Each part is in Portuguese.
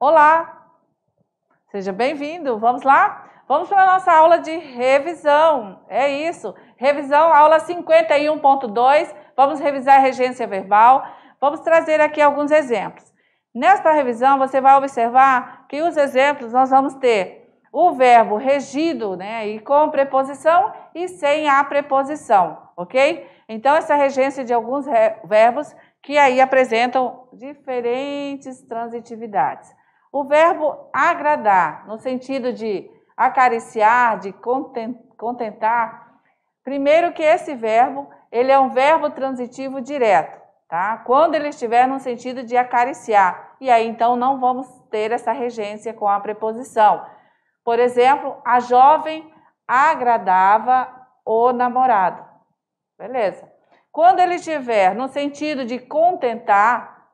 Olá! Seja bem-vindo! Vamos lá? Vamos para a nossa aula de revisão. É isso. Revisão, aula 51.2. Vamos revisar a regência verbal. Vamos trazer aqui alguns exemplos. Nesta revisão, você vai observar que os exemplos nós vamos ter o verbo regido, né, e com preposição e sem a preposição, ok? Então, essa regência de alguns verbos que aí apresentam diferentes transitividades. O verbo agradar, no sentido de acariciar, de contentar, primeiro que esse verbo, ele é um verbo transitivo direto, tá? Quando ele estiver no sentido de acariciar, e aí então não vamos ter essa regência com a preposição. Por exemplo, a jovem agradava o namorado. Beleza. Quando ele estiver no sentido de contentar,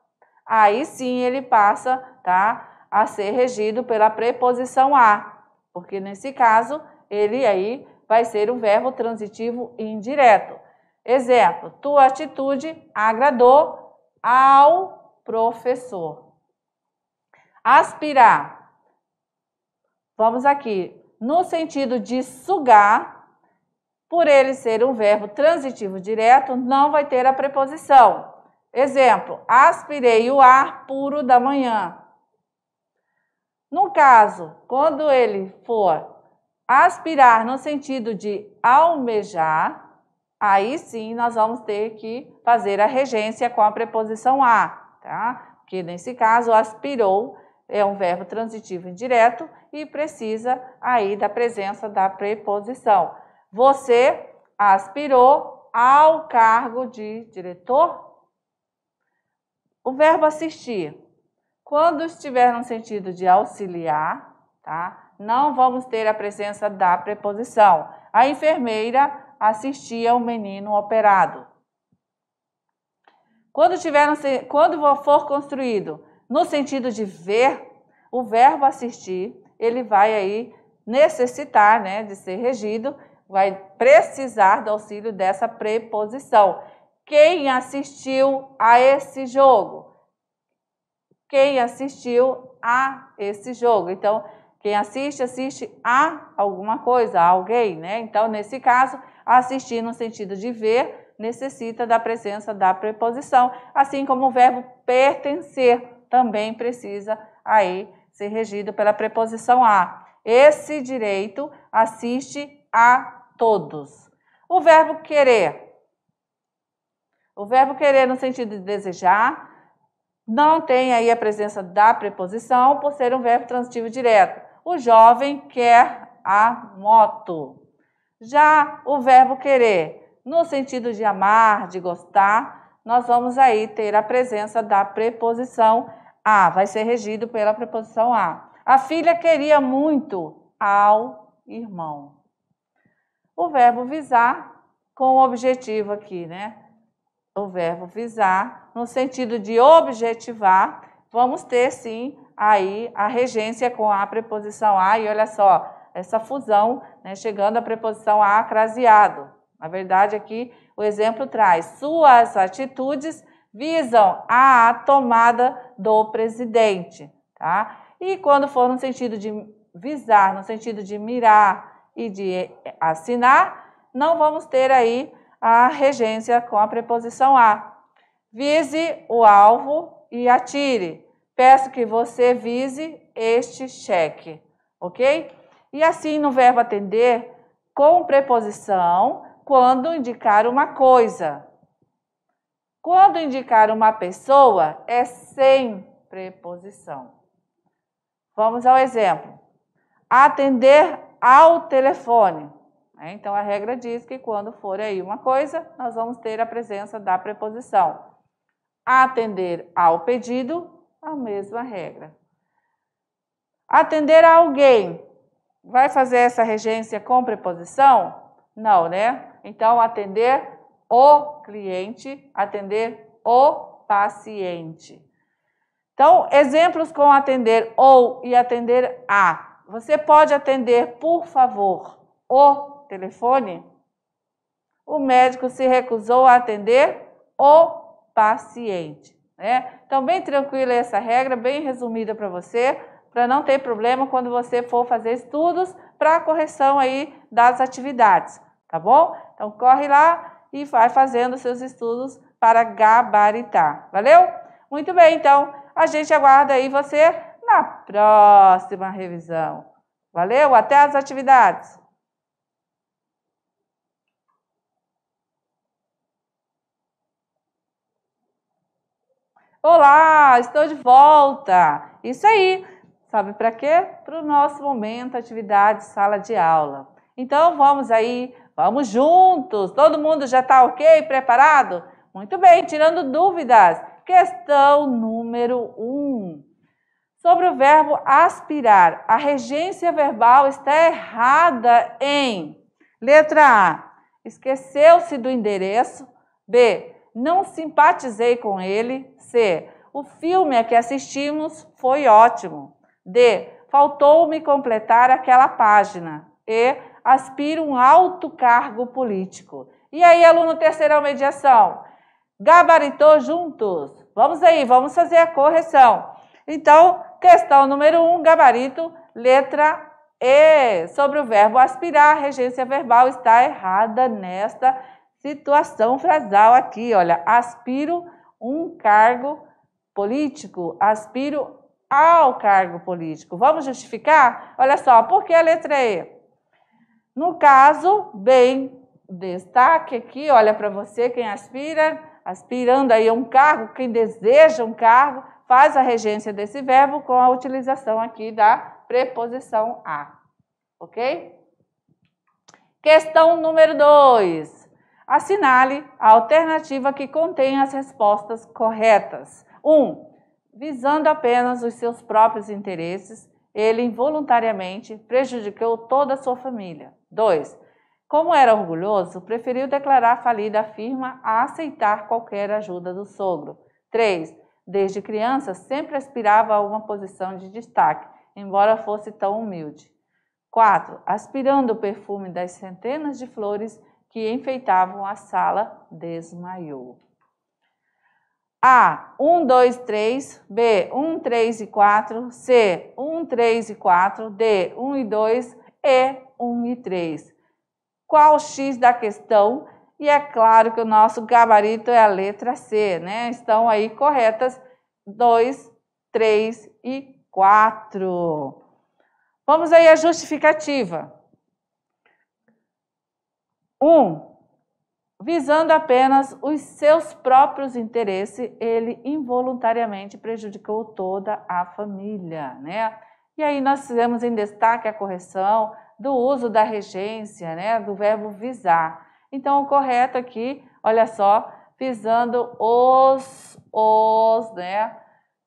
aí sim ele passa, tá? a ser regido pela preposição a, porque nesse caso ele aí vai ser um verbo transitivo indireto. Exemplo: tua atitude agradou ao professor. Aspirar. Vamos aqui. No sentido de sugar, por ele ser um verbo transitivo direto, não vai ter a preposição. Exemplo: aspirei o ar puro da manhã. No caso, quando ele for aspirar no sentido de almejar, aí sim nós vamos ter que fazer a regência com a preposição a, tá? Que nesse caso aspirou é um verbo transitivo indireto e precisa aí da presença da preposição. Você aspirou ao cargo de diretor. O verbo assistir quando estiver no sentido de auxiliar, tá? Não vamos ter a presença da preposição. A enfermeira assistia o menino operado. Quando, tiver, no, quando for construído no sentido de ver, o verbo assistir, ele vai aí necessitar né, de ser regido, vai precisar do auxílio dessa preposição. Quem assistiu a esse jogo? quem assistiu a esse jogo. Então, quem assiste, assiste a alguma coisa, a alguém, né? Então, nesse caso, assistir no sentido de ver necessita da presença da preposição, assim como o verbo pertencer também precisa aí ser regido pela preposição a. Esse direito assiste a todos. O verbo querer. O verbo querer no sentido de desejar, não tem aí a presença da preposição por ser um verbo transitivo direto. O jovem quer a moto. Já o verbo querer, no sentido de amar, de gostar, nós vamos aí ter a presença da preposição a. Vai ser regido pela preposição a. A filha queria muito ao irmão. O verbo visar com o objetivo aqui, né? o verbo visar, no sentido de objetivar, vamos ter sim aí a regência com a preposição a, e olha só, essa fusão, né, chegando à preposição a craseado. Na verdade, aqui é o exemplo traz: suas atitudes visam a tomada do presidente, tá? E quando for no sentido de visar, no sentido de mirar e de assinar, não vamos ter aí a regência com a preposição a. Vise o alvo e atire. Peço que você vise este cheque, ok? E assim no verbo atender, com preposição, quando indicar uma coisa. Quando indicar uma pessoa, é sem preposição. Vamos ao exemplo. Atender ao telefone. Né? então, a regra diz que quando for aí uma coisa, nós vamos ter a presença da preposição. Atender ao pedido, a mesma regra. Atender a alguém, vai fazer essa regência com preposição? Não, né? Então, atender o cliente, atender o paciente. Então, exemplos com atender ou e atender a. Você pode atender, por favor, o telefone, o médico se recusou a atender o paciente. Né? Então, bem tranquila essa regra, bem resumida para você, para não ter problema quando você for fazer estudos para correção aí das atividades, tá bom? Então, corre lá e vai fazendo seus estudos para gabaritar, valeu? Muito bem, então, a gente aguarda aí você na próxima revisão. Valeu, até as atividades! Olá, estou de volta. Isso aí. Sabe para quê? Para o nosso momento atividade sala de aula. Então vamos aí, vamos juntos. Todo mundo já está ok, preparado? Muito bem, tirando dúvidas. Questão número 1. Um. Sobre o verbo aspirar, a regência verbal está errada em letra A. Esqueceu-se do endereço. B não simpatizei com ele. C. O filme a que assistimos foi ótimo. D. Faltou-me completar aquela página. E. Aspiro um alto cargo político. E aí, aluno terceirão mediação? Gabaritou juntos. Vamos aí, vamos fazer a correção. Então, questão número 1, um, gabarito, letra E. Sobre o verbo aspirar, a regência verbal está errada nesta Situação frasal aqui, olha, aspiro um cargo político, aspiro ao cargo político. Vamos justificar? Olha só, por que a letra E? No caso, bem, destaque aqui, olha para você quem aspira, aspirando aí a um cargo, quem deseja um cargo, faz a regência desse verbo com a utilização aqui da preposição a. Ok? Questão número 2. Assinale a alternativa que contém as respostas corretas. 1. Um, visando apenas os seus próprios interesses, ele involuntariamente prejudicou toda a sua família. 2. Como era orgulhoso, preferiu declarar falida a firma a aceitar qualquer ajuda do sogro. 3. Desde criança, sempre aspirava a uma posição de destaque, embora fosse tão humilde. 4. Aspirando o perfume das centenas de flores, que enfeitavam a sala desmaiou. A. 1, 2, 3. B. 1, 3 e 4. C. 1, 3 e 4. D. 1 e 2. E. 1 e 3. Qual o X da questão? E é claro que o nosso gabarito é a letra C, né? Estão aí corretas 2, 3 e 4. Vamos aí à justificativa. Um, visando apenas os seus próprios interesses, ele involuntariamente prejudicou toda a família, né? E aí nós fizemos em destaque a correção do uso da regência, né, do verbo visar. Então o correto aqui, olha só, visando os os, né?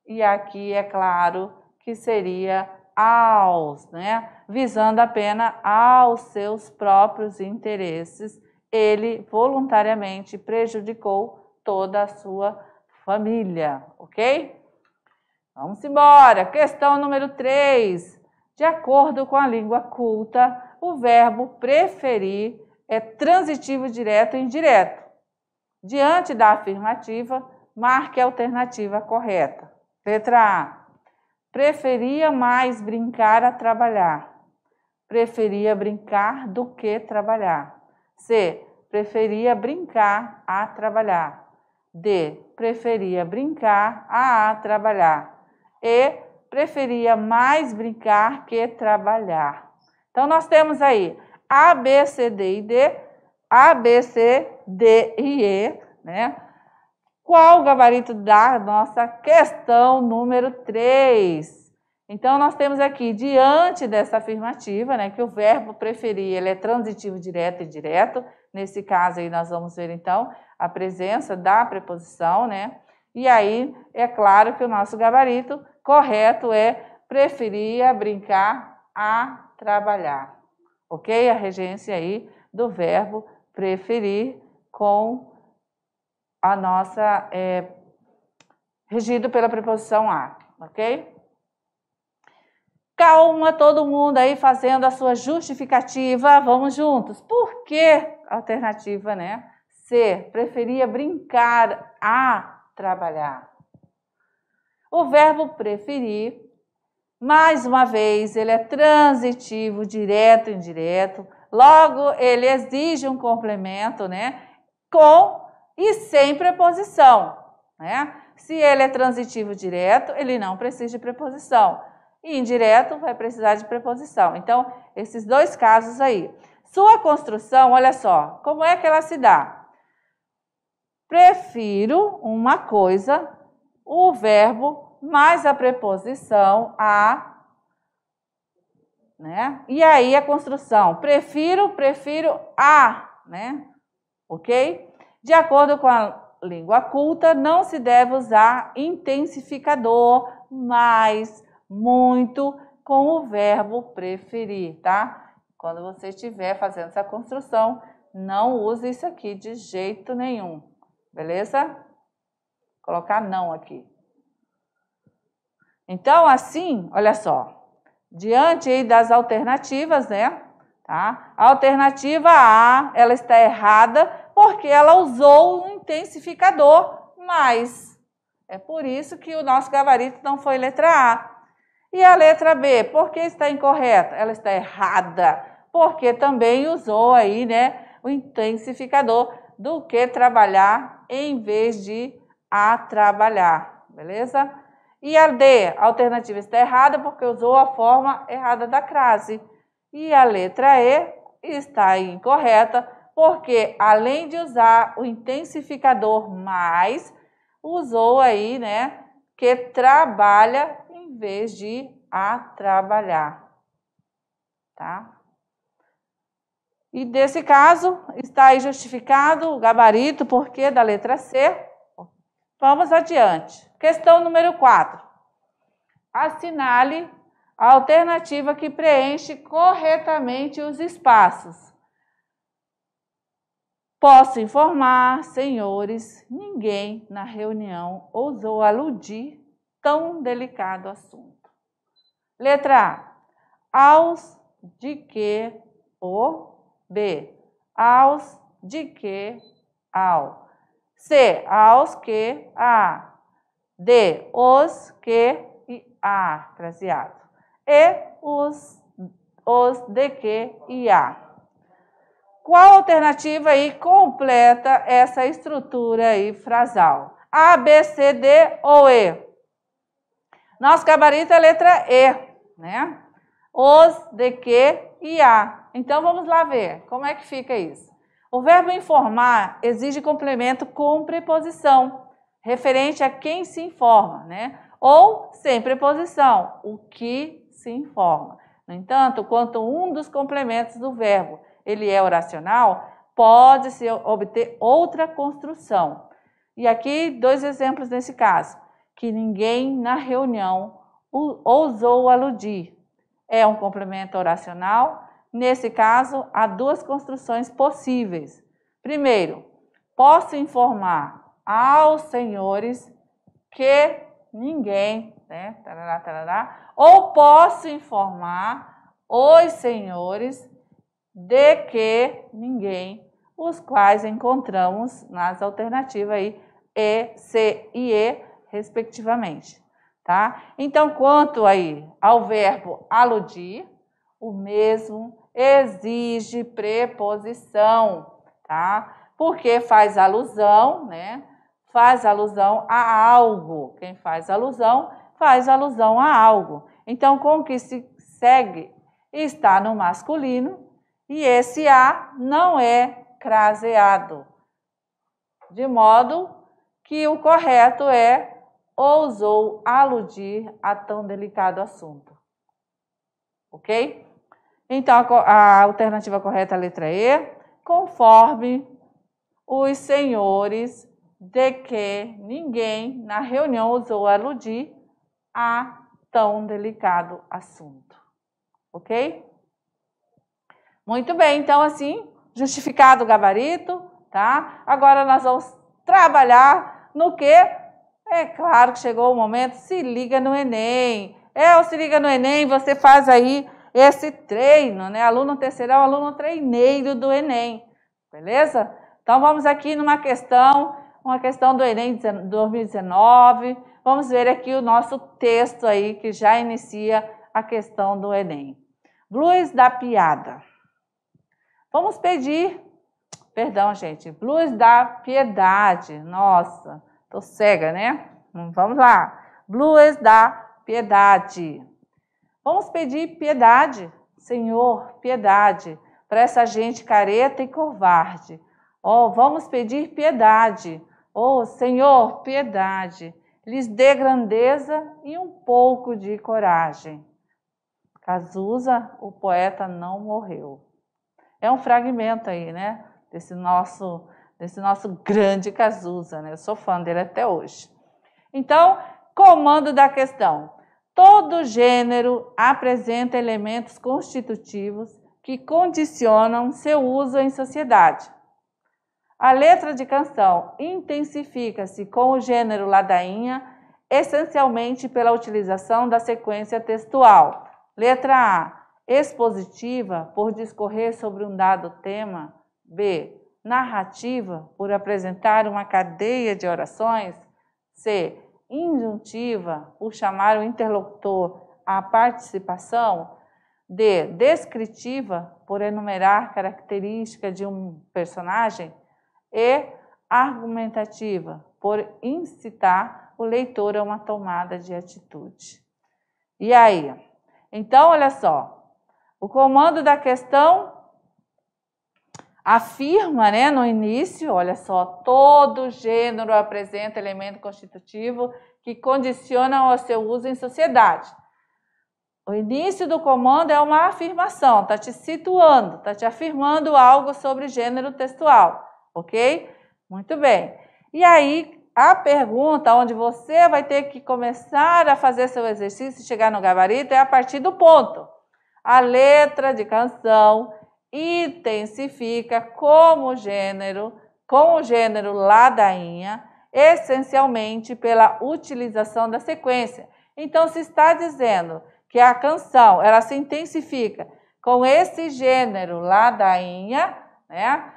E aqui é claro que seria aos, né? visando apenas aos seus próprios interesses, ele voluntariamente prejudicou toda a sua família, ok? Vamos embora. Questão número 3. De acordo com a língua culta, o verbo preferir é transitivo direto e indireto. Diante da afirmativa, marque a alternativa correta. Letra A. Preferia mais brincar a trabalhar. Preferia brincar do que trabalhar. C. Preferia brincar a trabalhar. D. Preferia brincar a, trabalhar. E. Preferia mais brincar que trabalhar. Então, nós temos aí A, B, C, D e D. A, B, C, D e E, né? qual o gabarito da nossa questão número 3. Então, nós temos aqui, diante dessa afirmativa, né, que o verbo preferir ele é transitivo direto e direto. Nesse caso aí, nós vamos ver, então, a presença da preposição, né? E aí, é claro que o nosso gabarito correto é preferir a brincar a trabalhar. Ok? A regência aí do verbo preferir com a nossa é, regido pela preposição a, ok? Calma, todo mundo aí fazendo a sua justificativa, vamos juntos. Por que alternativa, né? C, preferia brincar a trabalhar. O verbo preferir, mais uma vez, ele é transitivo, direto e indireto. Logo, ele exige um complemento, né? Com e sem preposição. Né? Se ele é transitivo direto, ele não precisa de preposição. E indireto vai precisar de preposição. Então, esses dois casos aí. Sua construção, olha só, como é que ela se dá? Prefiro uma coisa, o verbo mais a preposição a né? E aí a construção, prefiro, prefiro a, né? OK? De acordo com a língua culta, não se deve usar intensificador, mais, muito, com o verbo preferir, tá? Quando você estiver fazendo essa construção, não use isso aqui de jeito nenhum, beleza? Vou colocar não aqui. Então, assim, olha só, diante das alternativas, né? Tá? A alternativa A, ela está errada porque ela usou um intensificador mais. É por isso que o nosso gabarito não foi letra A. E a letra B, por que está incorreta? Ela está errada, porque também usou aí, né, o intensificador do que trabalhar em vez de a trabalhar, beleza? E a D, a alternativa está errada porque usou a forma errada da crase. E a letra E está incorreta porque além de usar o intensificador mais, usou aí, né, que trabalha em vez de a trabalhar, tá? E desse caso, está aí justificado o gabarito, porque da letra C. Vamos adiante. Questão número 4. Assinale a alternativa que preenche corretamente os espaços. Posso informar, senhores, ninguém na reunião ousou aludir tão delicado assunto. Letra A. Aos de que o B. Aos de que ao. C. Aos que a. D. Os que e a. Fraseado. E. Os, os de que e a. Qual alternativa aí completa essa estrutura aí frasal? A, B, C, D ou E? Nosso gabarito é a letra E, né? Os, de que e a. Então vamos lá ver como é que fica isso. O verbo informar exige complemento com preposição, referente a quem se informa, né? Ou sem preposição, o que se informa. No entanto, quanto um dos complementos do verbo ele é oracional, pode-se obter outra construção. E aqui, dois exemplos nesse caso: que ninguém na reunião ousou aludir. É um complemento oracional. Nesse caso, há duas construções possíveis. Primeiro, posso informar aos senhores que ninguém, né, tarará, tarará, ou posso informar os senhores de que ninguém, os quais encontramos nas alternativas aí E, C e E, respectivamente. Tá? Então, quanto aí ao verbo aludir, o mesmo exige preposição, tá? Porque faz alusão, né? Faz alusão a algo. Quem faz alusão, faz alusão a algo. Então, com o que se segue está no masculino e esse A não é craseado. De modo que o correto é ousou aludir a tão delicado assunto. Ok? Então, a, alternativa correta é a letra E, conforme os senhores de que ninguém na reunião ousou aludir a tão delicado assunto. Ok? Muito bem, então assim, justificado o gabarito, tá? Agora nós vamos trabalhar no que? É claro que chegou o momento, se liga no Enem. É, ou se liga no Enem, você faz aí esse treino, né? Aluno terceirão, é aluno treineiro do Enem, beleza? Então vamos aqui numa questão, uma questão do Enem 2019. Vamos ver aqui o nosso texto aí que já inicia a questão do Enem. Blues da piada. Vamos pedir, perdão, gente, luz da piedade. Nossa, tô cega, né? Hum, vamos lá. Luz da piedade. Vamos pedir piedade, Senhor, piedade para essa gente careta e covarde. Oh, vamos pedir piedade. Oh, Senhor, piedade. Lhes dê grandeza e um pouco de coragem. Cazuza, o poeta, não morreu é um fragmento aí, né? Desse nosso, desse nosso grande Cazuza, né? Eu sou fã dele até hoje. Então, comando da questão. Todo gênero apresenta elementos constitutivos que condicionam seu uso em sociedade. A letra de canção intensifica-se com o gênero ladainha, essencialmente pela utilização da sequência textual. Letra A expositiva, por discorrer sobre um dado tema, b. narrativa, por apresentar uma cadeia de orações, c. injuntiva, por chamar o interlocutor à participação, d. descritiva, por enumerar características de um personagem, e argumentativa, por incitar o leitor a uma tomada de atitude. E aí? Então, olha só, o comando da questão afirma, né, no início, olha só, todo gênero apresenta elemento constitutivo que condiciona o seu uso em sociedade. O início do comando é uma afirmação, está te situando, está te afirmando algo sobre gênero textual, ok? Muito bem. E aí, a pergunta onde você vai ter que começar a fazer seu exercício e chegar no gabarito é a partir do ponto a letra de canção intensifica como gênero, com o gênero ladainha, essencialmente pela utilização da sequência. Então, se está dizendo que a canção ela se intensifica com esse gênero ladainha, né?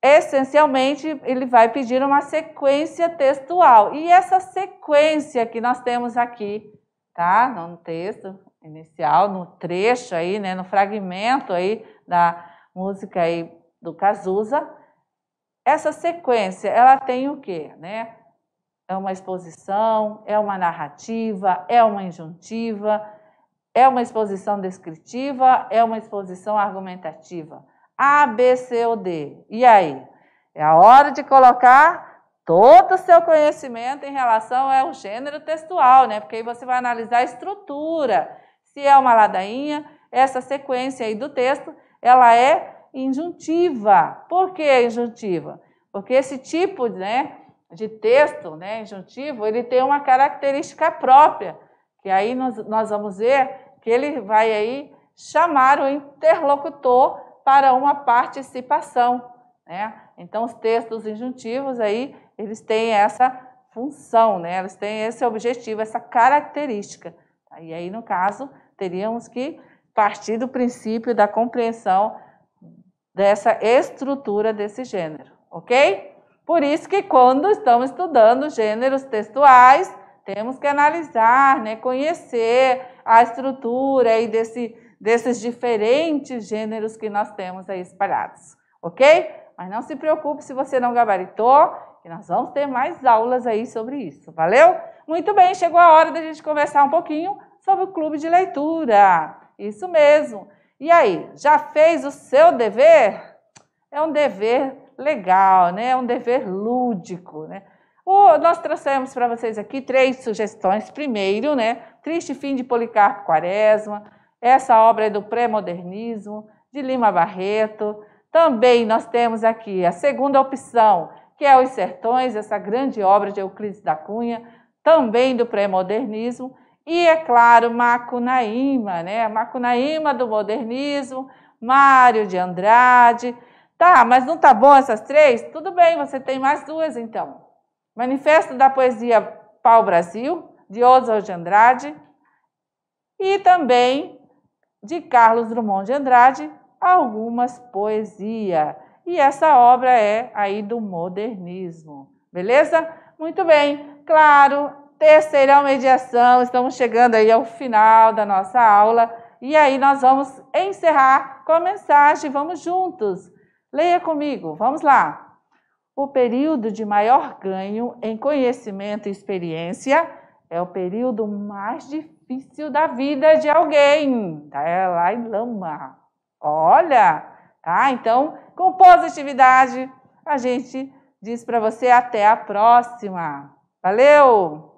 Essencialmente, ele vai pedir uma sequência textual. E essa sequência que nós temos aqui, tá? No texto, inicial, no trecho aí, né, no fragmento aí da música aí do Cazuza. Essa sequência, ela tem o quê, né? É uma exposição, é uma narrativa, é uma injuntiva, é uma exposição descritiva, é uma exposição argumentativa. A, B, C ou D. E aí? É a hora de colocar todo o seu conhecimento em relação ao gênero textual, né? Porque aí você vai analisar a estrutura, se é uma ladainha, essa sequência aí do texto, ela é injuntiva. Por que injuntiva? Porque esse tipo né, de texto né, injuntivo, ele tem uma característica própria, que aí nós, nós vamos ver que ele vai aí chamar o interlocutor para uma participação. Né? Então, os textos injuntivos aí, eles têm essa função, né? eles têm esse objetivo, essa característica. E aí, no caso, teríamos que partir do princípio da compreensão dessa estrutura desse gênero, ok? Por isso que quando estamos estudando gêneros textuais, temos que analisar, né, conhecer a estrutura aí desse, desses diferentes gêneros que nós temos aí espalhados, ok? Mas não se preocupe se você não gabaritou, que nós vamos ter mais aulas aí sobre isso, valeu? Muito bem, chegou a hora da gente conversar um pouquinho sobre o clube de leitura. Isso mesmo. E aí, já fez o seu dever? É um dever legal, né? É um dever lúdico, né? Oh, nós trouxemos para vocês aqui três sugestões. Primeiro, né? Triste Fim de Policarpo Quaresma. Essa obra é do pré-modernismo, de Lima Barreto. Também nós temos aqui a segunda opção, que é Os Sertões, essa grande obra de Euclides da Cunha, também do pré-modernismo. E, é claro, Macunaíma, né? Macunaíma do modernismo, Mário de Andrade. Tá, mas não tá bom essas três? Tudo bem, você tem mais duas então. Manifesto da Poesia Pau Brasil, de Oswald de Andrade, e também de Carlos Drummond de Andrade, algumas poesia. E essa obra é aí do modernismo, beleza? Muito bem. Claro, Terceira Mediação, estamos chegando aí ao final da nossa aula e aí nós vamos encerrar com a mensagem, vamos juntos. Leia comigo, vamos lá. O período de maior ganho em conhecimento e experiência é o período mais difícil da vida de alguém. Tá, é em Lama. Olha, tá? Então, com positividade, a gente diz para você até a próxima. Valeu!